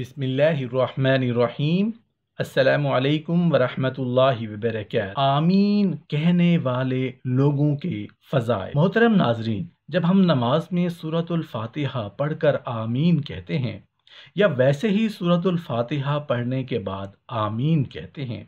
बिसमीम असलकम वरहमतुल्लाहि वबरकत आमीन कहने वाले लोगों के फ़ज़ाए मोहतरम नाजरीन जब हम नमाज में सूरतुल फातिहा पढ़कर आमीन कहते हैं या वैसे ही सूरतुल फातिहा पढ़ने के बाद आमीन कहते हैं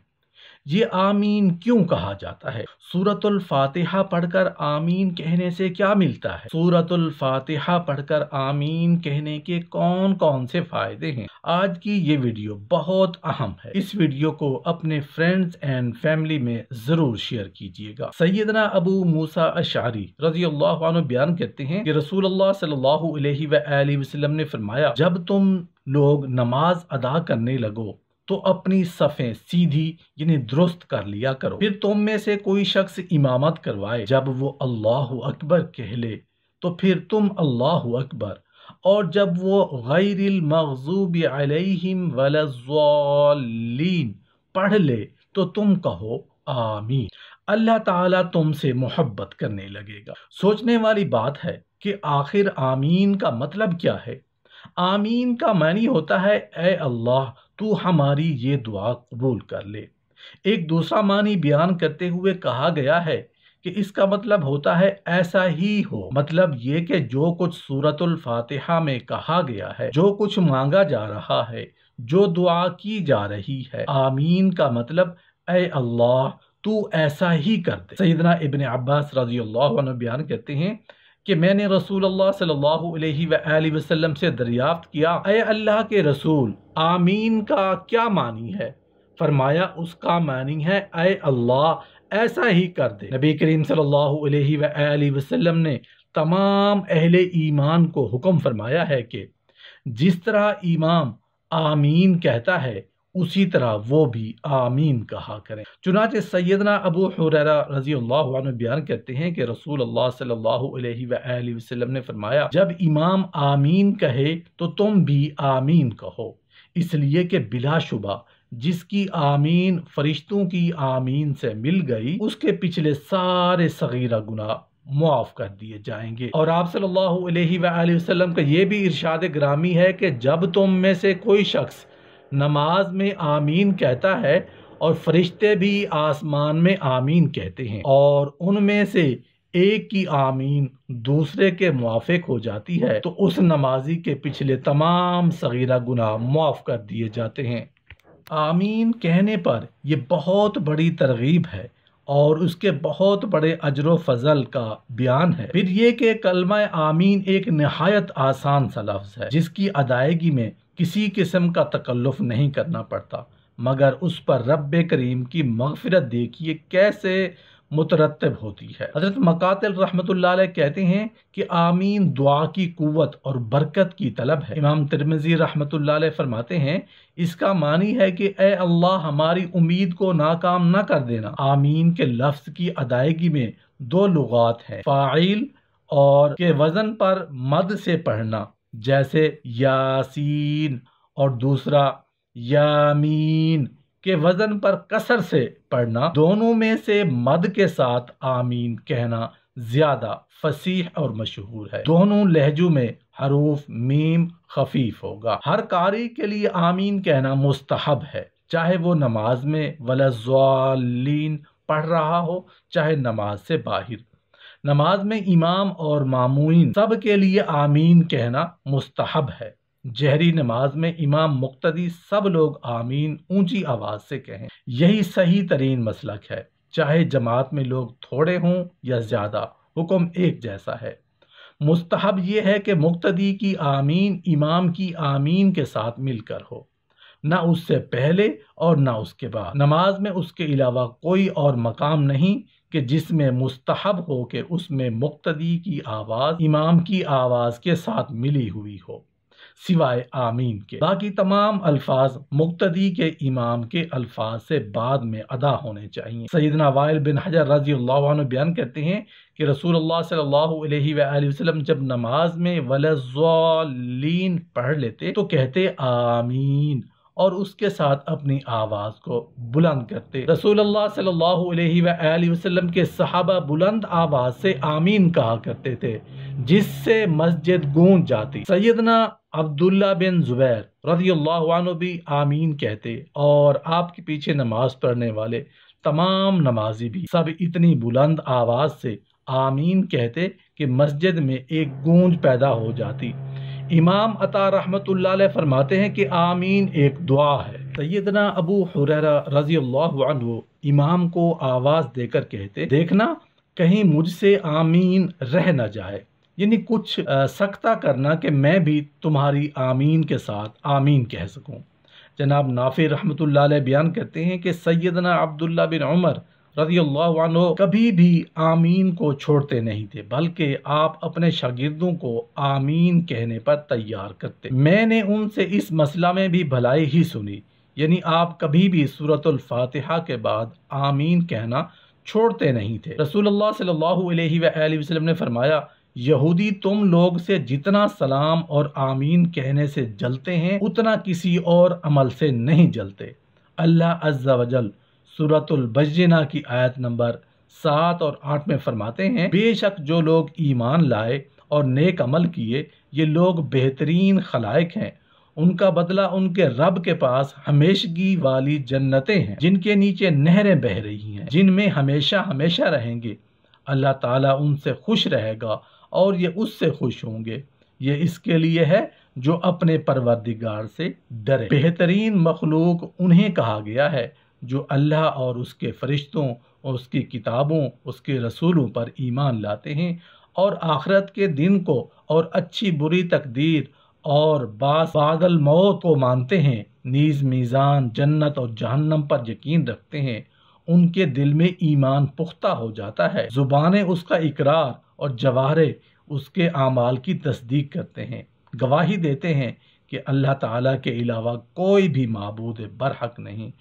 ये आमीन क्यों कहा जाता है सूरतुल फातिहा पढ़कर आमीन कहने से क्या मिलता है सूरतुल फातिहा पढ़कर आमीन कहने के कौन कौन से फायदे हैं आज की ये वीडियो बहुत अहम है इस वीडियो को अपने फ्रेंड्स एंड फैमिली में जरूर शेयर कीजिएगा सैदना अबू मूसा अशारी रजी अल्लाह बयान करते हैं कि रसूल अल्लाह ने फरमाया जब तुम लोग नमाज अदा करने लगो तो अपनी सफ़ें सीधी यानी दुरुस्त कर लिया करो फिर तुम में से कोई शख्स इमामत करवाए जब वो अल्लाह अकबर कहले तो फिर तुम अल्लाह अकबर और जब वो गैर मखजूब अलहिम पढ़ ले तो तुम कहो आमीन अल्लाह ताला तुमसे मोहब्बत करने लगेगा सोचने वाली बात है कि आखिर आमीन का मतलब क्या है आमीन का मानी होता है ए अल्लाह तू हमारी ये दुआ कबूल कर ले एक दूसरा मानी बयान करते हुए कहा गया है कि इसका मतलब होता है ऐसा ही हो मतलब ये कि जो कुछ सूरतुल फातिहा में कहा गया है जो कुछ मांगा जा रहा है जो दुआ की जा रही है आमीन का मतलब ए अल्लाह तू ऐसा ही कर दे सईदना इबन अब्बास रजी बयान करते हैं कि मैंने रसूल अल्लाह सल्लल्लाहु अलैहि वसल्लम से दरियाफ्त किया अय अल्लाह के रसूल आमीन का क्या मानी है फरमाया उसका मानी है अय अल्लाह ऐसा ही कर दे नबी करीम सल्लल्लाहु अलैहि वसल्लम ने तमाम अहले ईमान को हुक्म फरमाया है कि जिस तरह इमाम आमीन कहता है उसी तरह वो भी आमीन कहा करें चुनाच सैदना अबू हुररा रजी अल्लाह बयान करते हैं कि रसूल अल्लाह सल्लल्लाहु अलैहि वसल्लम ने फरमाया जब इमाम आमीन कहे तो तुम भी आमीन कहो इसलिए कि बिलाशुबा जिसकी आमीन फरिश्तों की आमीन से मिल गई उसके पिछले सारे सगीरा गुना मुआफ़ कर दिए जाएंगे और आप सल्लल्लाहु अलैहि वसल्लम का ये भी इरशाद ग्रामी है कि जब तुम में से कोई शख्स नमाज में आमीन कहता है और फरिश्ते भी आसमान में आमीन कहते हैं और उनमें से एक की आमीन दूसरे के मुआफ़ हो जाती है तो उस नमाजी के पिछले तमाम सगीरा गुनाह मुआफ़ कर दिए जाते हैं आमीन कहने पर यह बहुत बड़ी तरगीब है और उसके बहुत बड़े अजर फजल का बयान है फिर ये के कलमा आमीन एक नहायत आसान सा लफ्ज़ है जिसकी अदायगी में किसी किस्म का तकल्लुफ नहीं करना पड़ता मगर उस पर रब करीम की मगफरत देखिए कैसे मुतरतब होती है हजरत मकातल रहमतुल्लाह कहते हैं कि आमीन दुआ की कुत और बरकत की तलब है इमाम तिरमिजी रहमतुल्लाह फरमाते हैं इसका मानी है कि ए अल्लाह हमारी उम्मीद को नाकाम ना कर देना आमीन के लफ्ज की अदायगी में दो लुगात है फ़ाइल और के वजन पर मद से पढ़ना जैसे यासीन और दूसरा यामीन के वजन पर कसर से पढ़ना दोनों में से मद के साथ आमीन कहना ज्यादा फसीह और मशहूर है दोनों लहजों में हरूफ मीम खफीफ होगा हर कारी के लिए आमीन कहना मुस्तहब है चाहे वो नमाज में वलजालीन पढ़ रहा हो चाहे नमाज से बाहर नमाज में इमाम और मामून सब के लिए आमीन कहना मुस्तहब है जहरी नमाज में इमाम मुक्तदी सब लोग आमीन ऊंची आवाज़ से कहें यही सही तरीन मसलक है चाहे जमात में लोग थोड़े हों या ज़्यादा हुक्म एक जैसा है मुस्तहब यह है कि मुक्तदी की आमीन इमाम की आमीन के साथ मिलकर हो ना उससे पहले और ना उसके बाद नमाज में उसके अलावा कोई और मकाम नहीं कि जिसमें मुस्तहब हो के उसमें मुक्तदी की आवाज़ इमाम की आवाज़ के साथ मिली हुई हो सिवाय आमीन के बाकी तमाम अल्फाज मुक्तदी के इमाम के अल्फाज से बाद में अदा होने चाहिए सईदना वायल बिन हजर रजी बयान करते हैं कि रसूल अल्लाह जब नमाज में वलजीन पढ़ लेते तो कहते आमीन और उसके साथ अपनी आवाज़ को बुलंद करते रसूल के सहाबा बुलंद आवाज़ से आमीन कहा करते थे जिससे मस्जिद गूंज जाती सैदना अब्दुल्ला बिन ज़ुबैर रजी अल्लाह भी आमीन कहते और आपके पीछे नमाज पढ़ने वाले तमाम नमाजी भी सब इतनी बुलंद आवाज़ से आमीन कहते कि मस्जिद में एक गूंज पैदा हो जाती इमाम अता रहमत फरमाते हैं कि आमीन एक दुआ है सैदना अबू हुररा रजी अल्लाह इमाम को आवाज़ देकर कहते देखना कहीं मुझसे आमीन रह न जाए यानी कुछ सख्ता करना कि मैं भी तुम्हारी आमीन के साथ आमीन कह सकूँ जनाब नाफिर रहमत बयान करते हैं कि सैदना अब्दुल्ला बिन उमर रजी अल्लाह कभी भी आमीन को छोड़ते नहीं थे बल्कि आप अपने शागिर्दों को आमीन कहने पर तैयार करते मैंने उनसे इस मसला में भी भलाई ही सुनी यानी आप कभी भी सूरत फातिहा के बाद आमीन कहना छोड़ते नहीं थे रसूल सल्लल्लाहु अलैहि वसल्लम ने फरमाया यहूदी तुम लोग से जितना सलाम और आमीन कहने से जलते हैं उतना किसी और अमल से नहीं जलते अल्लाह अज्जा वजल सूरतुलबजना की आयत नंबर सात और आठ में फरमाते हैं बेशक जो लोग ईमान लाए और नेक अमल किए ये लोग बेहतरीन खलायक हैं उनका बदला उनके रब के पास हमेशगी वाली जन्नतें हैं जिनके नीचे नहरें बह रही हैं जिनमें हमेशा हमेशा रहेंगे अल्लाह ताला उनसे खुश रहेगा और ये उससे खुश होंगे ये इसके लिए है जो अपने परवरदिगार से डरे बेहतरीन मखलूक उन्हें कहा गया है जो अल्लाह और उसके फरिश्तों और उसकी किताबों उसके रसूलों पर ईमान लाते हैं और आखरत के दिन को और अच्छी बुरी तकदीर और बादल मौत को मानते हैं नीज़ मीज़ान जन्नत और जहन्नम पर यकीन रखते हैं उनके दिल में ईमान पुख्ता हो जाता है जुबानें उसका इकरार और जवारे उसके आमाल की तस्दीक करते हैं गवाही देते हैं कि अल्लाह ताला के अलावा कोई भी मबूद बरहक नहीं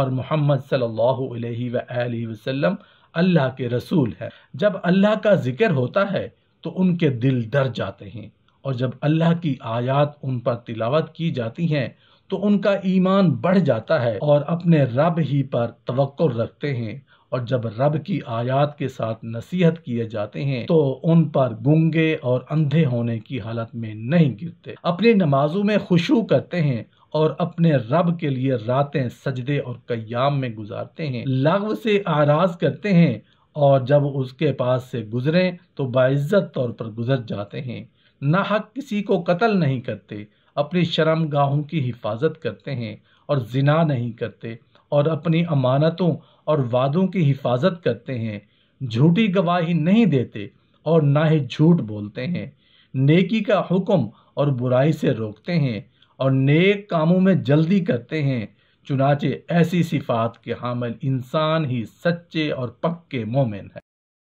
और मोहम्मद सल्लल्लाहु अलैहि वसल्लम अल्लाह के रसूल है जब अल्लाह का ज़िक्र होता है तो उनके दिल डर जाते हैं और जब अल्लाह की आयत उन पर तिलावत की जाती हैं तो उनका ईमान बढ़ जाता है और अपने रब ही पर तवक्कुल रखते हैं और जब रब की आयात के साथ नसीहत किए जाते हैं तो उन पर गूंगे और अंधे होने की हालत में नहीं गिरते अपनी नमाजों में खुशू करते हैं और अपने रब के लिए रातें सजदे और कयाम में गुजारते हैं लग से आराज करते हैं और जब उसके पास से गुजरें तो बाइज्जत तौर पर गुजर जाते हैं ना हक किसी को कत्ल नहीं करते अपनी शर्म गाहों की हिफाजत करते हैं और जिना नहीं करते और अपनी अमानतों और वादों की हिफाजत करते हैं झूठी गवाही नहीं देते और ना ही झूठ बोलते हैं नेकी का हुक्म और बुराई से रोकते हैं और नेक कामों में जल्दी करते हैं चुनाचे ऐसी सिफात के हामिल इंसान ही सच्चे और पक्के मोमिन है